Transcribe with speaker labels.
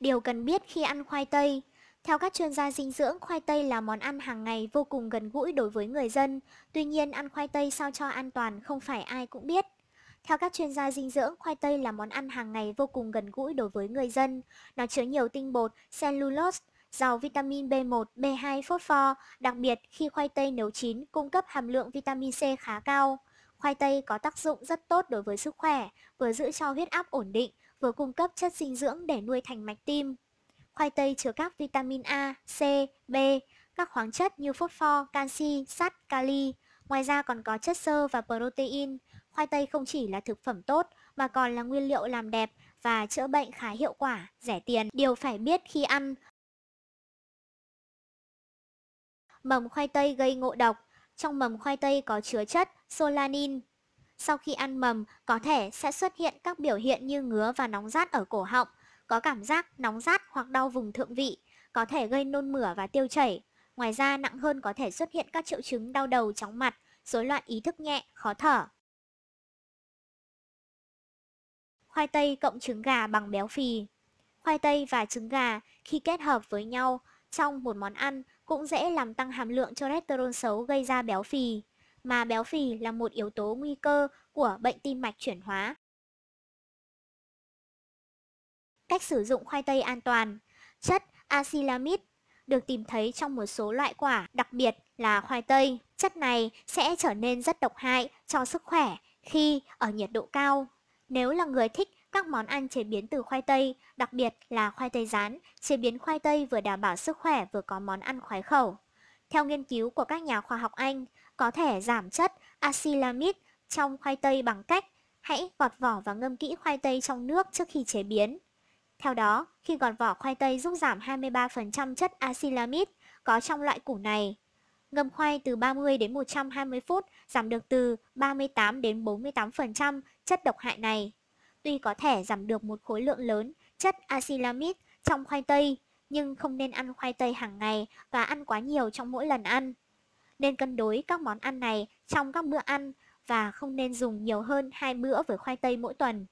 Speaker 1: điều cần biết khi ăn khoai tây. Theo các chuyên gia dinh dưỡng, khoai tây là món ăn hàng ngày vô cùng gần gũi đối với người dân. Tuy nhiên, ăn khoai tây sao cho an toàn không phải ai cũng biết. Theo các chuyên gia dinh dưỡng, khoai tây là món ăn hàng ngày vô cùng gần gũi đối với người dân. Nó chứa nhiều tinh bột, cellulose, giàu vitamin B1, B2, phốt pho, đặc biệt khi khoai tây nấu chín cung cấp hàm lượng vitamin C khá cao. Khoai tây có tác dụng rất tốt đối với sức khỏe, vừa giữ cho huyết áp ổn định, vừa cung cấp chất dinh dưỡng để nuôi thành mạch tim. Khoai tây chứa các vitamin A, C, B, các khoáng chất như phốt pho, canxi, sắt, kali. Ngoài ra còn có chất xơ và protein. Khoai tây không chỉ là thực phẩm tốt mà còn là nguyên liệu làm đẹp và chữa bệnh khá hiệu quả, rẻ tiền. Điều phải biết khi ăn. Mầm khoai tây gây ngộ độc. Trong mầm khoai tây có chứa chất solanin, sau khi ăn mầm, có thể sẽ xuất hiện các biểu hiện như ngứa và nóng rát ở cổ họng, có cảm giác nóng rát hoặc đau vùng thượng vị, có thể gây nôn mửa và tiêu chảy. Ngoài ra, nặng hơn có thể xuất hiện các triệu chứng đau đầu, chóng mặt, rối loạn ý thức nhẹ, khó thở. Khoai tây cộng trứng gà bằng béo phì Khoai tây và trứng gà khi kết hợp với nhau trong một món ăn cũng dễ làm tăng hàm lượng cholesterol xấu gây ra béo phì mà béo phì là một yếu tố nguy cơ của bệnh tim mạch chuyển hóa. Cách sử dụng khoai tây an toàn Chất acylamid được tìm thấy trong một số loại quả, đặc biệt là khoai tây. Chất này sẽ trở nên rất độc hại cho sức khỏe khi ở nhiệt độ cao. Nếu là người thích các món ăn chế biến từ khoai tây, đặc biệt là khoai tây rán, chế biến khoai tây vừa đảm bảo sức khỏe vừa có món ăn khoái khẩu. Theo nghiên cứu của các nhà khoa học Anh, có thể giảm chất acylamid trong khoai tây bằng cách hãy gọt vỏ và ngâm kỹ khoai tây trong nước trước khi chế biến. Theo đó, khi gọt vỏ khoai tây giúp giảm 23% chất acylamid có trong loại củ này. Ngâm khoai từ 30 đến 120 phút giảm được từ 38 đến 48% chất độc hại này. Tuy có thể giảm được một khối lượng lớn chất acylamid trong khoai tây, nhưng không nên ăn khoai tây hàng ngày và ăn quá nhiều trong mỗi lần ăn nên cân đối các món ăn này trong các bữa ăn và không nên dùng nhiều hơn hai bữa với khoai tây mỗi tuần.